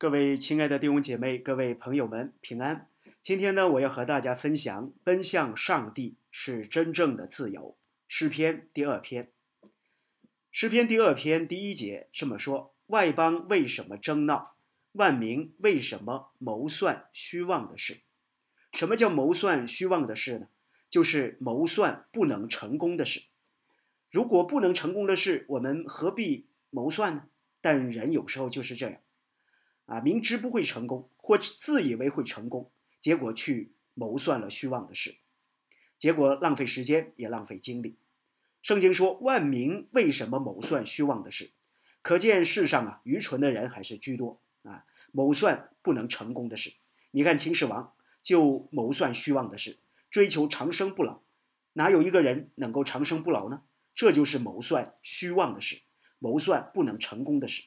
各位亲爱的弟兄姐妹，各位朋友们，平安！今天呢，我要和大家分享：奔向上帝是真正的自由。诗篇第二篇，诗篇第二篇第一节这么说：“外邦为什么争闹？万民为什么谋算虚妄的事？”什么叫谋算虚妄的事呢？就是谋算不能成功的事。如果不能成功的事，我们何必谋算呢？但人有时候就是这样。啊，明知不会成功，或自以为会成功，结果去谋算了虚妄的事，结果浪费时间，也浪费精力。圣经说：“万民为什么谋算虚妄的事？”可见世上啊，愚蠢的人还是居多啊。谋算不能成功的事，你看秦始皇就谋算虚妄的事，追求长生不老，哪有一个人能够长生不老呢？这就是谋算虚妄的事，谋算不能成功的事。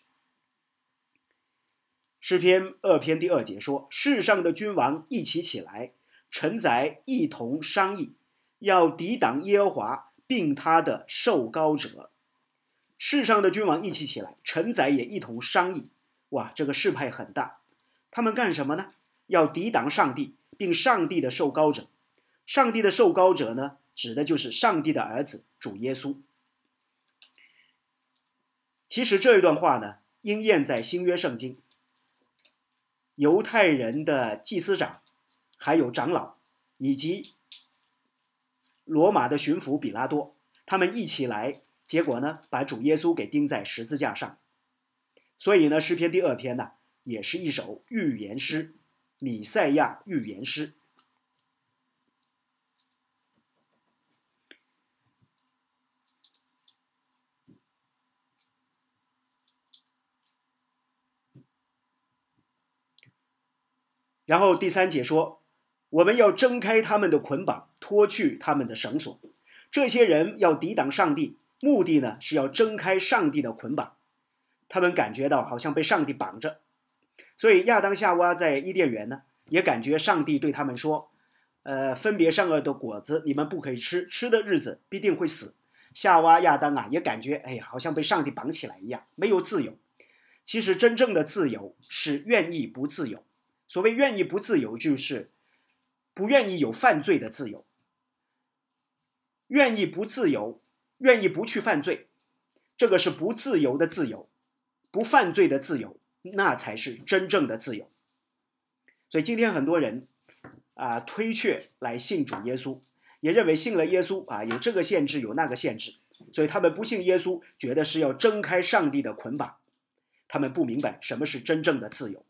诗篇二篇第二节说：“世上的君王一起起来，臣宰一同商议，要抵挡耶和华，并他的受高者。世上的君王一起起来，臣宰也一同商议。哇，这个事派很大，他们干什么呢？要抵挡上帝，并上帝的受高者。上帝的受高者呢，指的就是上帝的儿子主耶稣。其实这一段话呢，应验在新约圣经。”犹太人的祭司长，还有长老，以及罗马的巡抚比拉多，他们一起来，结果呢，把主耶稣给钉在十字架上。所以呢，诗篇第二篇呢，也是一首预言诗，米赛亚预言诗。然后第三节说，我们要挣开他们的捆绑，脱去他们的绳索。这些人要抵挡上帝，目的呢是要挣开上帝的捆绑。他们感觉到好像被上帝绑着，所以亚当夏娃在伊甸园呢，也感觉上帝对他们说：“呃，分别善恶的果子你们不可以吃，吃的日子必定会死。”夏娃亚当啊，也感觉哎呀，好像被上帝绑起来一样，没有自由。其实真正的自由是愿意不自由。所谓愿意不自由，就是不愿意有犯罪的自由；愿意不自由，愿意不去犯罪，这个是不自由的自由，不犯罪的自由，那才是真正的自由。所以今天很多人啊推却来信主耶稣，也认为信了耶稣啊有这个限制有那个限制，所以他们不信耶稣，觉得是要挣开上帝的捆绑，他们不明白什么是真正的自由。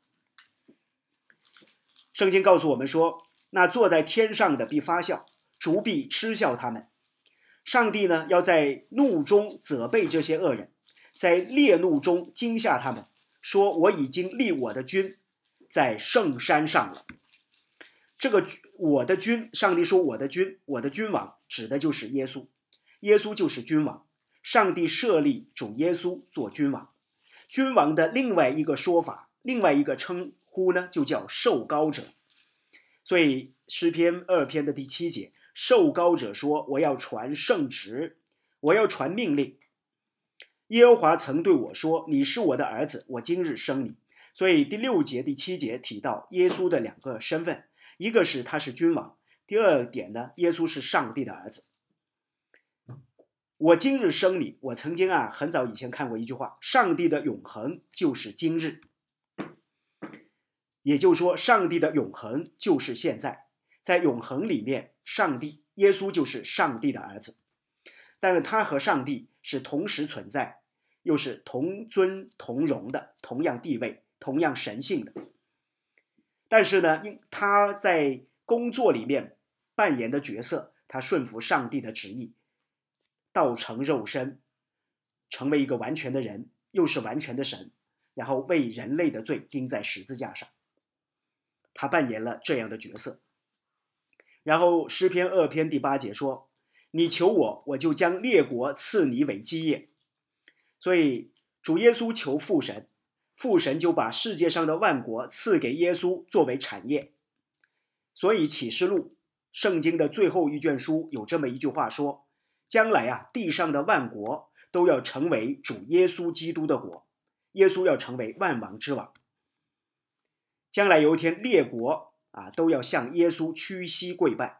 圣经告诉我们说：“那坐在天上的必发笑，逐必嗤笑他们。上帝呢要在怒中责备这些恶人，在烈怒中惊吓他们，说：我已经立我的君在圣山上了。这个我的君，上帝说我的君，我的君王，指的就是耶稣。耶稣就是君王，上帝设立主耶稣做君王。君王的另外一个说法，另外一个称。”呼呢，就叫受高者。所以诗篇二篇的第七节，受高者说：“我要传圣旨，我要传命令。”耶和华曾对我说：“你是我的儿子，我今日生你。”所以第六节、第七节提到耶稣的两个身份，一个是他是君王；第二点呢，耶稣是上帝的儿子。我今日生你。我曾经啊，很早以前看过一句话：“上帝的永恒就是今日。”也就是说，上帝的永恒就是现在，在永恒里面，上帝耶稣就是上帝的儿子，但是他和上帝是同时存在，又是同尊同荣的，同样地位，同样神性的。但是呢，因他在工作里面扮演的角色，他顺服上帝的旨意，道成肉身，成为一个完全的人，又是完全的神，然后为人类的罪钉在十字架上。他扮演了这样的角色。然后诗篇二篇第八节说：“你求我，我就将列国赐你为基业。”所以主耶稣求父神，父神就把世界上的万国赐给耶稣作为产业。所以启示录圣经的最后一卷书有这么一句话说：“将来啊，地上的万国都要成为主耶稣基督的国，耶稣要成为万王之王。”将来有一天，列国啊都要向耶稣屈膝跪拜，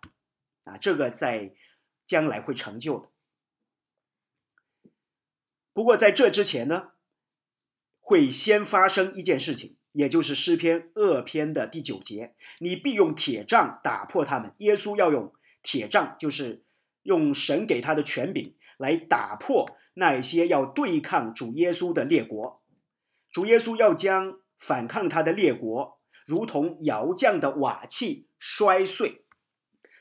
啊，这个在将来会成就的。不过在这之前呢，会先发生一件事情，也就是诗篇恶篇的第九节：“你必用铁杖打破他们。”耶稣要用铁杖，就是用神给他的权柄来打破那些要对抗主耶稣的列国。主耶稣要将反抗他的列国。如同窑匠的瓦器摔碎，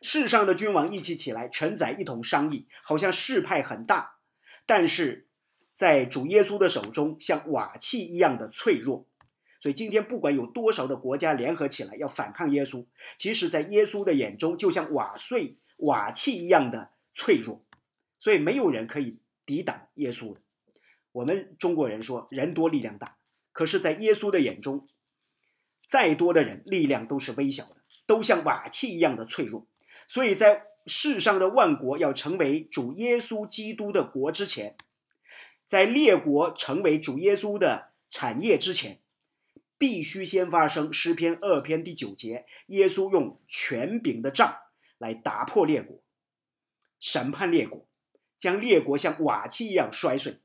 世上的君王一起起来，承载一同商议，好像事派很大，但是在主耶稣的手中，像瓦器一样的脆弱。所以今天不管有多少的国家联合起来要反抗耶稣，其实在耶稣的眼中，就像瓦碎瓦器一样的脆弱。所以没有人可以抵挡耶稣。的。我们中国人说人多力量大，可是，在耶稣的眼中。再多的人，力量都是微小的，都像瓦器一样的脆弱。所以在世上的万国要成为主耶稣基督的国之前，在列国成为主耶稣的产业之前，必须先发生诗篇二篇第九节，耶稣用权柄的杖来打破列国，审判列国，将列国像瓦器一样摔碎。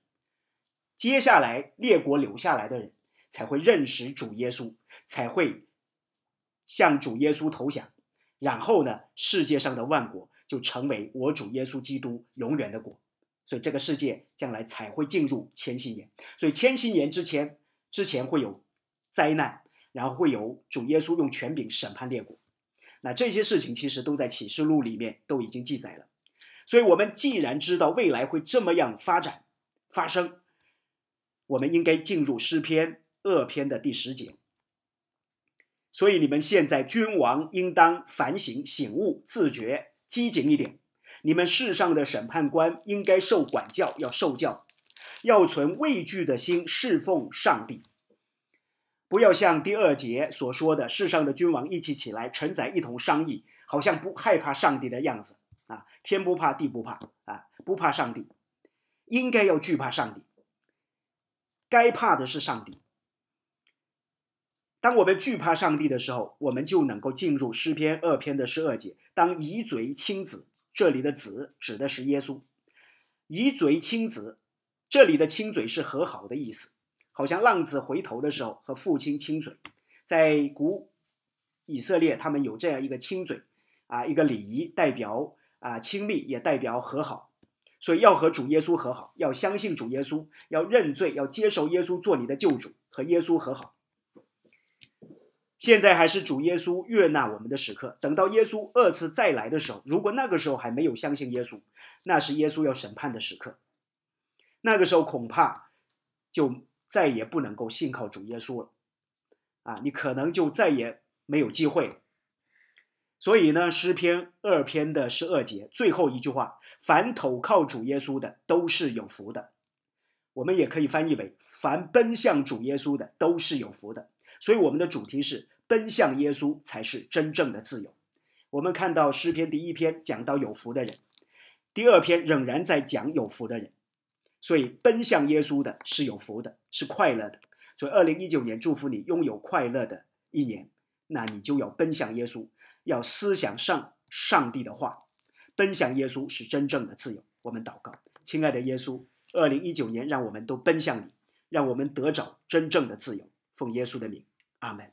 接下来，列国留下来的人。才会认识主耶稣，才会向主耶稣投降，然后呢，世界上的万国就成为我主耶稣基督永远的国，所以这个世界将来才会进入千禧年。所以千禧年之前，之前会有灾难，然后会有主耶稣用权柄审判列国。那这些事情其实都在启示录里面都已经记载了。所以，我们既然知道未来会这么样发展发生，我们应该进入诗篇。恶篇的第十节，所以你们现在君王应当反省、醒悟、自觉、机警一点。你们世上的审判官应该受管教，要受教，要存畏惧的心侍奉上帝，不要像第二节所说的世上的君王一起起来，臣宰一同商议，好像不害怕上帝的样子啊！天不怕地不怕啊，不怕上帝，应该要惧怕上帝，该怕的是上帝。当我们惧怕上帝的时候，我们就能够进入诗篇二篇的十二节。当以嘴亲子，这里的子指的是耶稣。以嘴亲子，这里的亲嘴是和好的意思，好像浪子回头的时候和父亲亲嘴。在古以色列，他们有这样一个亲嘴啊，一个礼仪，代表啊亲密，也代表和好。所以要和主耶稣和好，要相信主耶稣，要认罪，要接受耶稣做你的救主，和耶稣和好。现在还是主耶稣悦纳我们的时刻。等到耶稣二次再来的时候，如果那个时候还没有相信耶稣，那是耶稣要审判的时刻。那个时候恐怕就再也不能够信靠主耶稣了啊！你可能就再也没有机会。所以呢，《诗篇》二篇的十二节最后一句话：“凡投靠主耶稣的都是有福的。”我们也可以翻译为：“凡奔向主耶稣的都是有福的。”所以我们的主题是。奔向耶稣才是真正的自由。我们看到诗篇第一篇讲到有福的人，第二篇仍然在讲有福的人，所以奔向耶稣的是有福的，是快乐的。所以二零一九年祝福你拥有快乐的一年，那你就要奔向耶稣，要思想上上帝的话。奔向耶稣是真正的自由。我们祷告，亲爱的耶稣，二零一九年让我们都奔向你，让我们得着真正的自由。奉耶稣的名，阿门。